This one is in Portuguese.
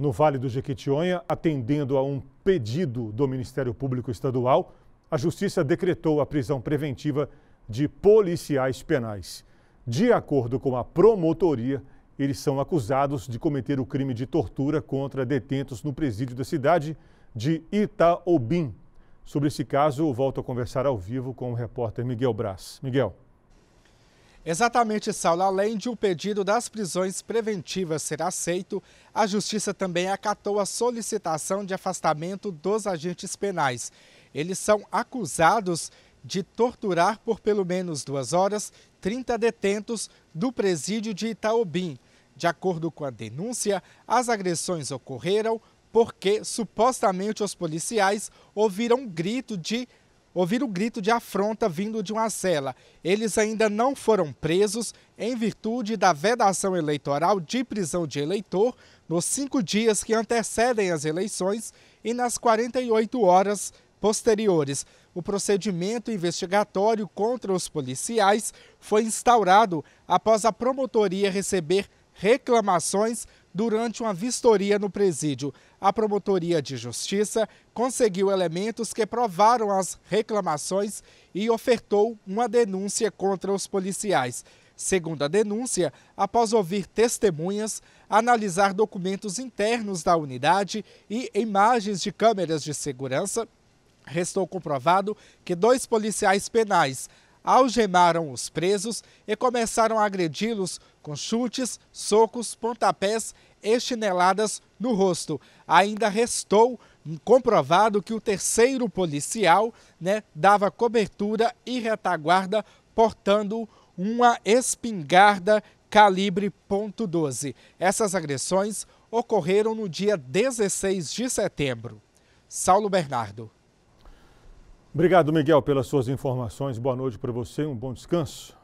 No Vale do Jequitinhonha, atendendo a um pedido do Ministério Público Estadual, a Justiça decretou a prisão preventiva de policiais penais. De acordo com a promotoria, eles são acusados de cometer o crime de tortura contra detentos no presídio da cidade de Itaobim. Sobre esse caso, volto a conversar ao vivo com o repórter Miguel Braz. Miguel. Exatamente, Saulo. Além de o um pedido das prisões preventivas ser aceito, a Justiça também acatou a solicitação de afastamento dos agentes penais. Eles são acusados de torturar por pelo menos duas horas 30 detentos do presídio de Itaobim. De acordo com a denúncia, as agressões ocorreram porque supostamente os policiais ouviram um grito de ouvir o grito de afronta vindo de uma cela. Eles ainda não foram presos em virtude da vedação eleitoral de prisão de eleitor nos cinco dias que antecedem as eleições e nas 48 horas posteriores. O procedimento investigatório contra os policiais foi instaurado após a promotoria receber reclamações durante uma vistoria no presídio. A Promotoria de Justiça conseguiu elementos que provaram as reclamações e ofertou uma denúncia contra os policiais. Segundo a denúncia, após ouvir testemunhas, analisar documentos internos da unidade e imagens de câmeras de segurança, restou comprovado que dois policiais penais algemaram os presos e começaram a agredi-los com chutes, socos, pontapés e chineladas no rosto. Ainda restou comprovado que o terceiro policial né, dava cobertura e retaguarda portando uma espingarda calibre .12. Essas agressões ocorreram no dia 16 de setembro. Saulo Bernardo. Obrigado, Miguel, pelas suas informações. Boa noite para você, um bom descanso.